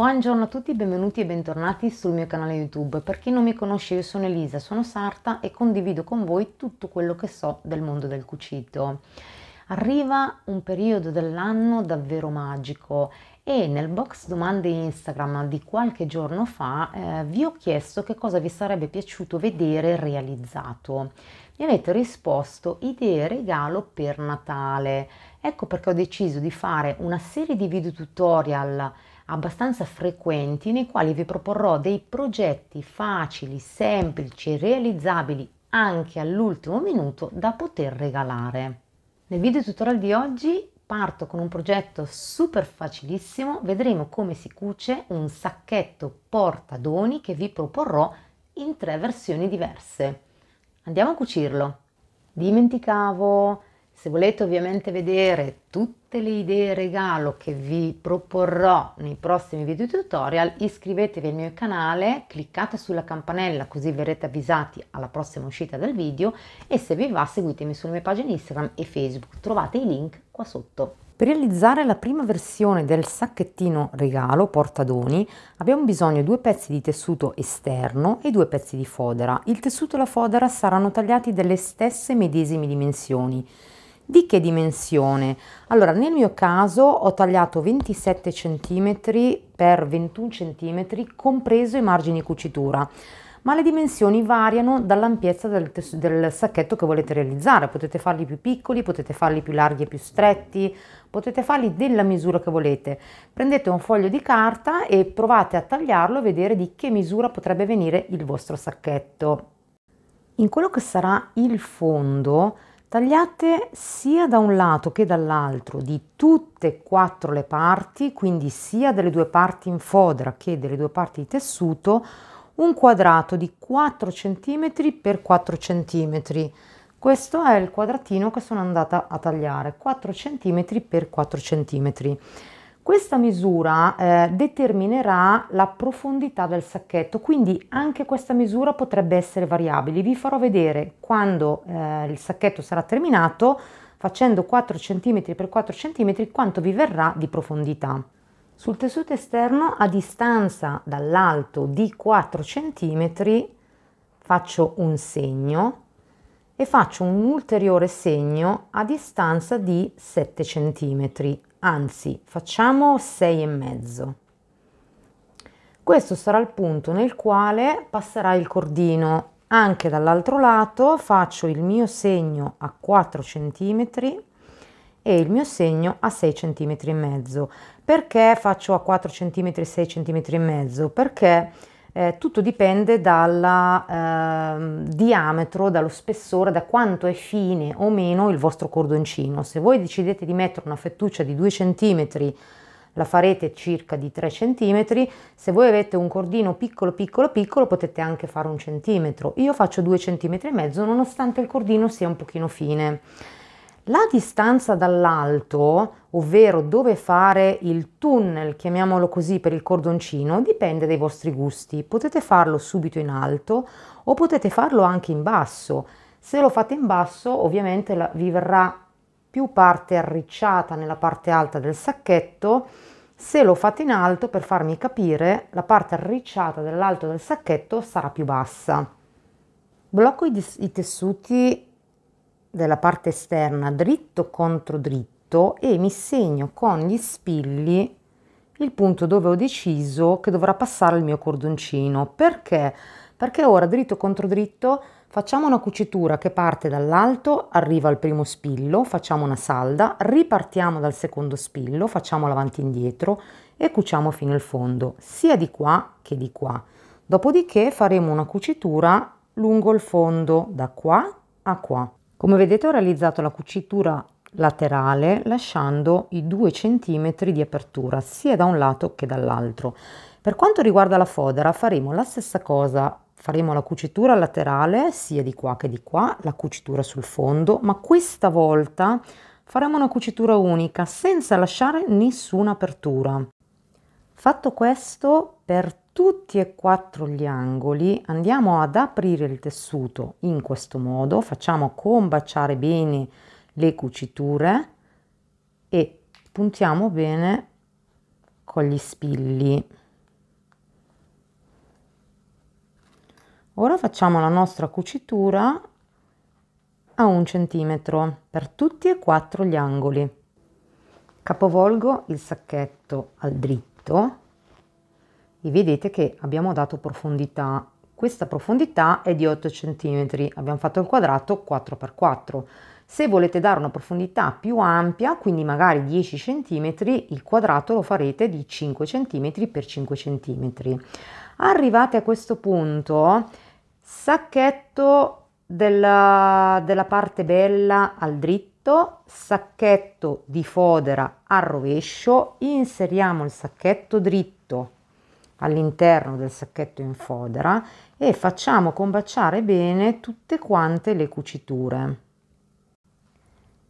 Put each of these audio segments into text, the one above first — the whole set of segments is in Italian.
Buongiorno a tutti, benvenuti e bentornati sul mio canale YouTube. Per chi non mi conosce, io sono Elisa, sono sarta e condivido con voi tutto quello che so del mondo del cucito. Arriva un periodo dell'anno davvero magico e nel box domande Instagram di qualche giorno fa eh, vi ho chiesto che cosa vi sarebbe piaciuto vedere realizzato. Mi avete risposto idee regalo per Natale. Ecco perché ho deciso di fare una serie di video tutorial abbastanza frequenti nei quali vi proporrò dei progetti facili, semplici, realizzabili anche all'ultimo minuto da poter regalare. Nel video tutorial di oggi parto con un progetto super facilissimo, vedremo come si cuce un sacchetto portadoni che vi proporrò in tre versioni diverse. Andiamo a cucirlo. Dimenticavo, se volete ovviamente vedere tutte le idee regalo che vi proporrò nei prossimi video tutorial, iscrivetevi al mio canale, cliccate sulla campanella così verrete avvisati alla prossima uscita del video e se vi va seguitemi sulle mie pagine Instagram e Facebook, trovate i link qua sotto. Per realizzare la prima versione del sacchettino regalo portadoni abbiamo bisogno di due pezzi di tessuto esterno e due pezzi di fodera. Il tessuto e la fodera saranno tagliati delle stesse medesime dimensioni. Di che dimensione? Allora, nel mio caso ho tagliato 27 cm per 21 cm, compreso i margini cucitura ma le dimensioni variano dall'ampiezza del, del, sacchetto che volete realizzare. Potete farli più piccoli, potete farli più larghi e più stretti, potete farli della misura che volete. Prendete un foglio di carta e provate a tagliarlo e vedere di che misura potrebbe venire il vostro sacchetto. In quello che sarà il fondo Tagliate sia da un lato che dall'altro di tutte e quattro le parti, quindi sia delle due parti in fodera che delle due parti di tessuto, un quadrato di 4 cm per 4 cm. Questo è il quadratino che sono andata a tagliare, 4 cm per 4 cm. Questa misura eh, determinerà la profondità del sacchetto, quindi anche questa misura potrebbe essere variabile. Vi farò vedere quando eh, il sacchetto sarà terminato, facendo 4 cm per 4 cm, quanto vi verrà di profondità. Sul tessuto esterno, a distanza dall'alto di 4 cm, faccio un segno e faccio un ulteriore segno a distanza di 7 cm anzi facciamo 6 e mezzo. Questo sarà il punto nel quale passerà il cordino. Anche dall'altro lato faccio il mio segno a 4 centimetri e il mio segno a 6 centimetri e mezzo. Perché faccio a 4 centimetri 6 centimetri e mezzo? Perché eh, tutto dipende dal eh, diametro, dallo spessore, da quanto è fine o meno il vostro cordoncino. Se voi decidete di mettere una fettuccia di 2 cm, la farete circa di 3 cm. Se voi avete un cordino piccolo, piccolo, piccolo, potete anche fare un centimetro. Io faccio 2 cm e mezzo, nonostante il cordino sia un pochino fine. La distanza dall'alto, ovvero dove fare il tunnel, chiamiamolo così, per il cordoncino, dipende dai vostri gusti. Potete farlo subito in alto o potete farlo anche in basso. Se lo fate in basso, ovviamente la, vi verrà più parte arricciata nella parte alta del sacchetto. Se lo fate in alto, per farmi capire, la parte arricciata dell'alto del sacchetto sarà più bassa. Blocco i, i tessuti della parte esterna dritto contro dritto e mi segno con gli spilli il punto dove ho deciso che dovrà passare il mio cordoncino. Perché? Perché ora dritto contro dritto facciamo una cucitura che parte dall'alto, arriva al primo spillo, facciamo una salda, ripartiamo dal secondo spillo, facciamo l'avanti indietro e cuciamo fino al fondo, sia di qua che di qua. Dopodiché faremo una cucitura lungo il fondo, da qua a qua. Come vedete ho realizzato la cucitura laterale lasciando i 2 cm di apertura sia da un lato che dall'altro. Per quanto riguarda la fodera faremo la stessa cosa, faremo la cucitura laterale sia di qua che di qua, la cucitura sul fondo, ma questa volta faremo una cucitura unica senza lasciare nessuna apertura. Fatto questo, per tutti e quattro gli angoli andiamo ad aprire il tessuto in questo modo facciamo combaciare bene le cuciture e puntiamo bene con gli spilli ora facciamo la nostra cucitura a un centimetro per tutti e quattro gli angoli capovolgo il sacchetto al dritto e vedete che abbiamo dato profondità. Questa profondità è di 8 cm, abbiamo fatto il quadrato 4x4. Se volete dare una profondità più ampia, quindi magari 10 cm, il quadrato lo farete di 5 cm x 5 cm. Arrivate a questo punto, sacchetto della, della parte bella al dritto, sacchetto di fodera al rovescio, inseriamo il sacchetto dritto all'interno del sacchetto in fodera e facciamo combaciare bene tutte quante le cuciture.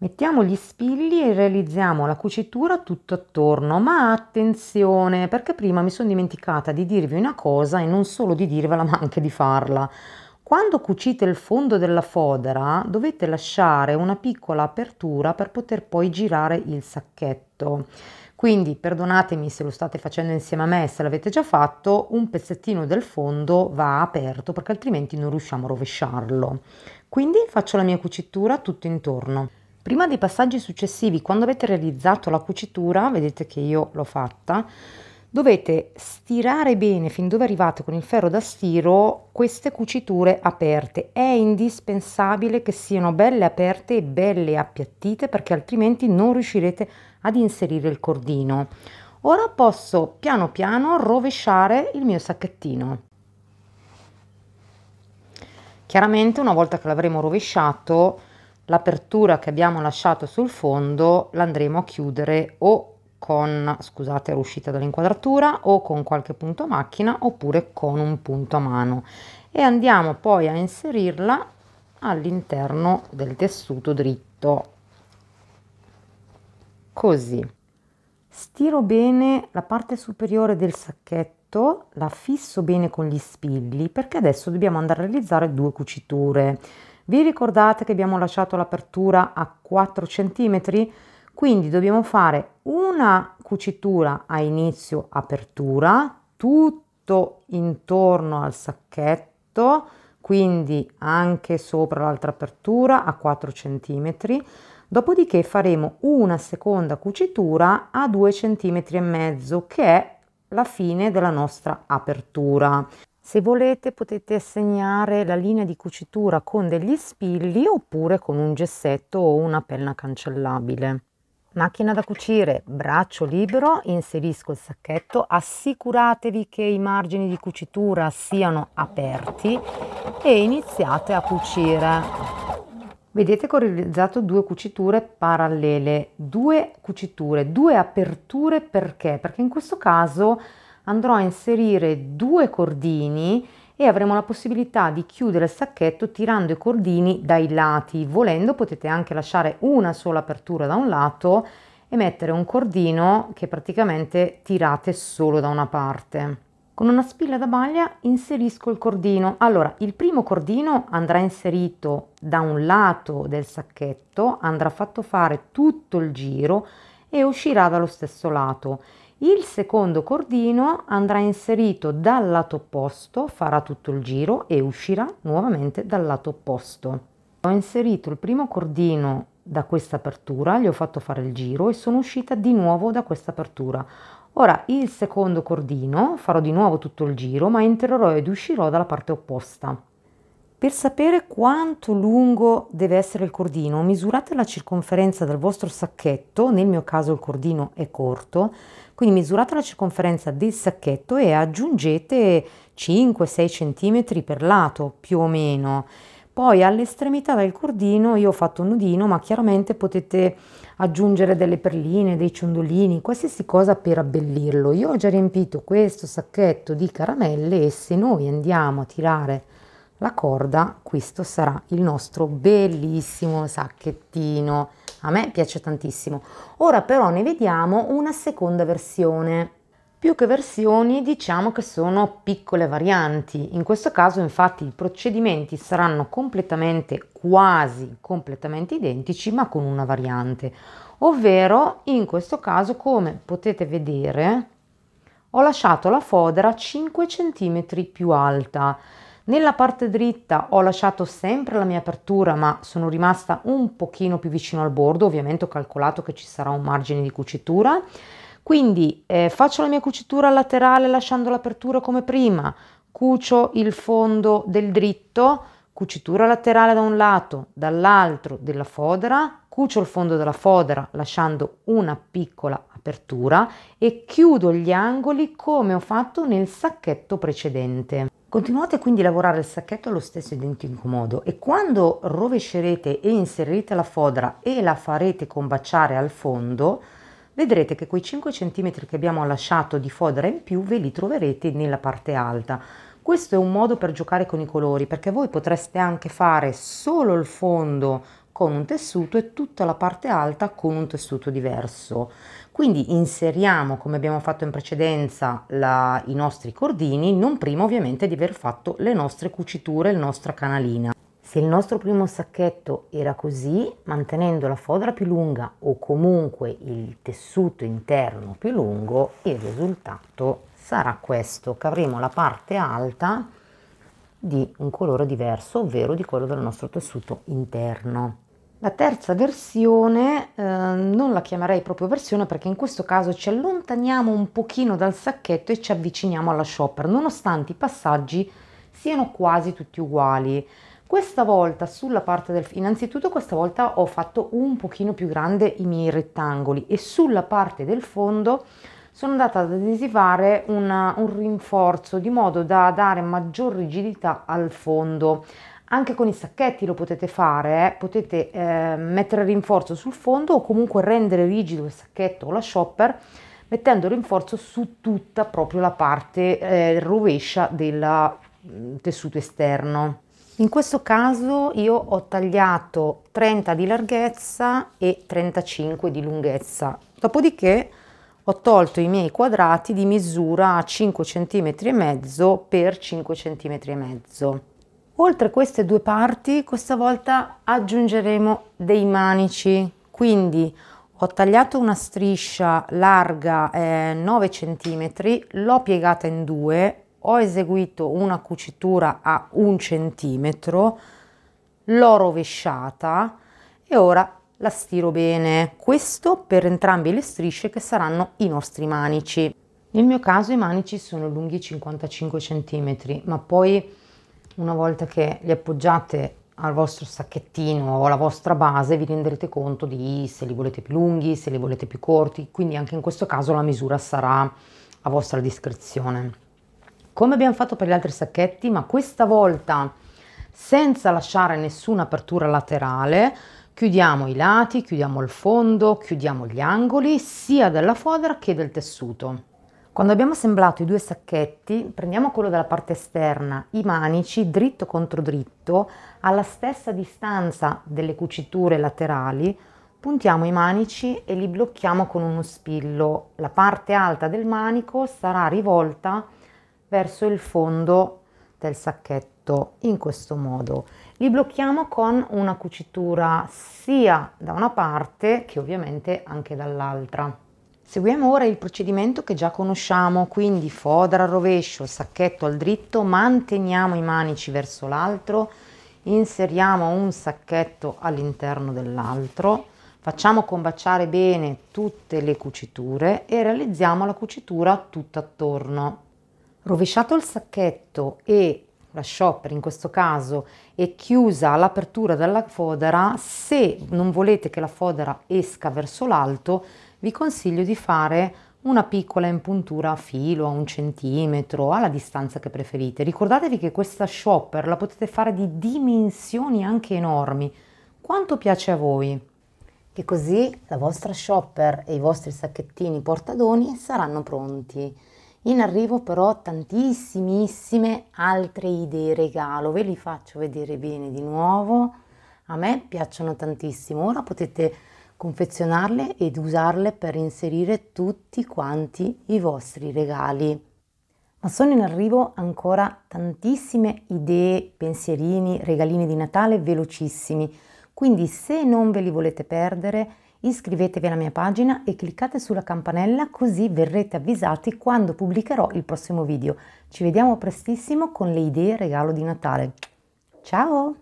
Mettiamo gli spilli e realizziamo la cucitura tutto attorno, ma attenzione perché prima mi sono dimenticata di dirvi una cosa e non solo di dirvela ma anche di farla. Quando cucite il fondo della fodera dovete lasciare una piccola apertura per poter poi girare il sacchetto. Quindi perdonatemi se lo state facendo insieme a me, se l'avete già fatto, un pezzettino del fondo va aperto perché altrimenti non riusciamo a rovesciarlo. Quindi faccio la mia cucitura tutto intorno. Prima dei passaggi successivi, quando avete realizzato la cucitura, vedete che io l'ho fatta, dovete stirare bene fin dove arrivate con il ferro da stiro queste cuciture aperte. È indispensabile che siano belle aperte e belle appiattite perché altrimenti non riuscirete a ad inserire il cordino. Ora posso piano piano rovesciare il mio sacchettino. Chiaramente una volta che l'avremo rovesciato, l'apertura che abbiamo lasciato sul fondo l'andremo a chiudere o con, scusate, l'uscita dall'inquadratura o con qualche punto macchina oppure con un punto a mano e andiamo poi a inserirla all'interno del tessuto dritto Così, stiro bene la parte superiore del sacchetto, la fisso bene con gli spilli perché adesso dobbiamo andare a realizzare due cuciture. Vi ricordate che abbiamo lasciato l'apertura a 4 cm? Quindi dobbiamo fare una cucitura a inizio apertura, tutto intorno al sacchetto, quindi anche sopra l'altra apertura a 4 cm Dopodiché faremo una seconda cucitura a 2 cm e mezzo che è la fine della nostra apertura. Se volete potete assegnare la linea di cucitura con degli spilli oppure con un gessetto o una penna cancellabile. Macchina da cucire, braccio libero, inserisco il sacchetto, assicuratevi che i margini di cucitura siano aperti e iniziate a cucire vedete che ho realizzato due cuciture parallele, due cuciture, due aperture perché? Perché in questo caso andrò a inserire due cordini e avremo la possibilità di chiudere il sacchetto tirando i cordini dai lati. Volendo potete anche lasciare una sola apertura da un lato e mettere un cordino che praticamente tirate solo da una parte. Con una spilla da baglia inserisco il cordino. Allora, il primo cordino andrà inserito da un lato del sacchetto, andrà fatto fare tutto il giro e uscirà dallo stesso lato. Il secondo cordino andrà inserito dal lato opposto, farà tutto il giro e uscirà nuovamente dal lato opposto. Ho inserito il primo cordino da questa apertura, gli ho fatto fare il giro e sono uscita di nuovo da questa apertura. Ora il secondo cordino farò di nuovo tutto il giro ma entrerò ed uscirò dalla parte opposta. Per sapere quanto lungo deve essere il cordino misurate la circonferenza del vostro sacchetto, nel mio caso il cordino è corto, quindi misurate la circonferenza del sacchetto e aggiungete 5-6 cm per lato più o meno. Poi all'estremità del cordino io ho fatto un nudino, ma chiaramente potete aggiungere delle perline, dei ciondolini, qualsiasi cosa per abbellirlo. Io ho già riempito questo sacchetto di caramelle e se noi andiamo a tirare la corda, questo sarà il nostro bellissimo sacchettino. A me piace tantissimo. Ora però ne vediamo una seconda versione. Più che versioni diciamo che sono piccole varianti, in questo caso infatti i procedimenti saranno completamente, quasi completamente identici ma con una variante, ovvero in questo caso come potete vedere ho lasciato la fodera 5 cm più alta, nella parte dritta ho lasciato sempre la mia apertura ma sono rimasta un pochino più vicino al bordo, ovviamente ho calcolato che ci sarà un margine di cucitura, quindi eh, faccio la mia cucitura laterale lasciando l'apertura come prima, cucio il fondo del dritto, cucitura laterale da un lato, dall'altro della fodera, cucio il fondo della fodera lasciando una piccola apertura e chiudo gli angoli come ho fatto nel sacchetto precedente. Continuate quindi a lavorare il sacchetto allo stesso identico modo e quando rovescerete e inserirete la fodera e la farete combaciare al fondo, vedrete che quei 5 cm che abbiamo lasciato di fodera in più ve li troverete nella parte alta. Questo è un modo per giocare con i colori perché voi potreste anche fare solo il fondo con un tessuto e tutta la parte alta con un tessuto diverso. Quindi inseriamo, come abbiamo fatto in precedenza, la, i nostri cordini, non prima ovviamente di aver fatto le nostre cuciture, la nostra canalina. Se il nostro primo sacchetto era così, mantenendo la fodera più lunga o comunque il tessuto interno più lungo, il risultato sarà questo, che avremo la parte alta di un colore diverso, ovvero di quello del nostro tessuto interno. La terza versione eh, non la chiamerei proprio versione perché in questo caso ci allontaniamo un pochino dal sacchetto e ci avviciniamo alla shopper, nonostante i passaggi siano quasi tutti uguali. Questa volta sulla parte del innanzitutto questa volta ho fatto un pochino più grande i miei rettangoli e sulla parte del fondo sono andata ad adesivare una, un rinforzo di modo da dare maggior rigidità al fondo. Anche con i sacchetti lo potete fare, eh? potete eh, mettere rinforzo sul fondo o comunque rendere rigido il sacchetto o la shopper mettendo rinforzo su tutta proprio la parte eh, rovescia del mm, tessuto esterno. In questo caso io ho tagliato 30 di larghezza e 35 di lunghezza, dopodiché ho tolto i miei quadrati di misura 5 cm e mezzo per 5 cm e mezzo. Oltre queste due parti, questa volta aggiungeremo dei manici, quindi ho tagliato una striscia larga eh, 9 cm, l'ho piegata in due ho eseguito una cucitura a un centimetro, l'ho rovesciata e ora la stiro bene. Questo per entrambe le strisce che saranno i nostri manici. Nel mio caso i manici sono lunghi 55 centimetri, ma poi una volta che li appoggiate al vostro sacchettino o alla vostra base vi renderete conto di se li volete più lunghi, se li volete più corti, quindi anche in questo caso la misura sarà a vostra discrezione come abbiamo fatto per gli altri sacchetti, ma questa volta senza lasciare nessuna apertura laterale, chiudiamo i lati, chiudiamo il fondo, chiudiamo gli angoli sia della fodera che del tessuto. Quando abbiamo assemblato i due sacchetti, prendiamo quello della parte esterna, i manici dritto contro dritto, alla stessa distanza delle cuciture laterali, puntiamo i manici e li blocchiamo con uno spillo. La parte alta del manico sarà rivolta verso il fondo del sacchetto in questo modo. Li blocchiamo con una cucitura sia da una parte che ovviamente anche dall'altra. Seguiamo ora il procedimento che già conosciamo, quindi fodera al rovescio, sacchetto al dritto, manteniamo i manici verso l'altro, inseriamo un sacchetto all'interno dell'altro, facciamo combaciare bene tutte le cuciture e realizziamo la cucitura tutta attorno rovesciato il sacchetto e la shopper in questo caso è chiusa l'apertura della fodera, se non volete che la fodera esca verso l'alto, vi consiglio di fare una piccola impuntura a filo a un centimetro, alla distanza che preferite. Ricordatevi che questa shopper la potete fare di dimensioni anche enormi, quanto piace a voi. E così la vostra shopper e i vostri sacchettini portadoni saranno pronti. In arrivo però tantissime altre idee regalo, ve li faccio vedere bene di nuovo. A me piacciono tantissimo, ora potete confezionarle ed usarle per inserire tutti quanti i vostri regali. Ma sono in arrivo ancora tantissime idee, pensierini, regalini di Natale velocissimi, quindi se non ve li volete perdere Iscrivetevi alla mia pagina e cliccate sulla campanella così verrete avvisati quando pubblicherò il prossimo video. Ci vediamo prestissimo con le idee regalo di Natale. Ciao!